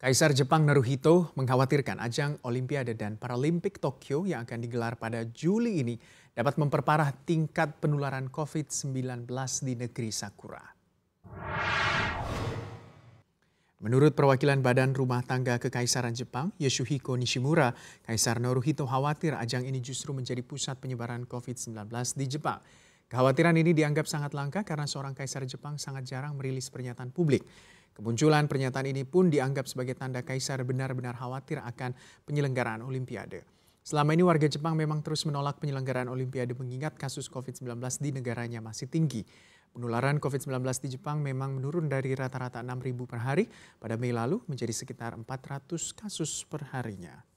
Kaisar Jepang Naruhito mengkhawatirkan ajang Olimpiade dan Paralimpik Tokyo yang akan digelar pada Juli ini dapat memperparah tingkat penularan COVID-19 di negeri Sakura. Menurut perwakilan Badan Rumah Tangga Kekaisaran Jepang, Yoshihiko Nishimura, Kaisar Naruhito khawatir ajang ini justru menjadi pusat penyebaran COVID-19 di Jepang. Kekhawatiran ini dianggap sangat langka karena seorang kaisar Jepang sangat jarang merilis pernyataan publik. Kemunculan pernyataan ini pun dianggap sebagai tanda kaisar benar-benar khawatir akan penyelenggaraan Olimpiade. Selama ini warga Jepang memang terus menolak penyelenggaraan Olimpiade mengingat kasus COVID-19 di negaranya masih tinggi. Penularan COVID-19 di Jepang memang menurun dari rata-rata 6.000 per hari pada Mei lalu menjadi sekitar 400 kasus per harinya.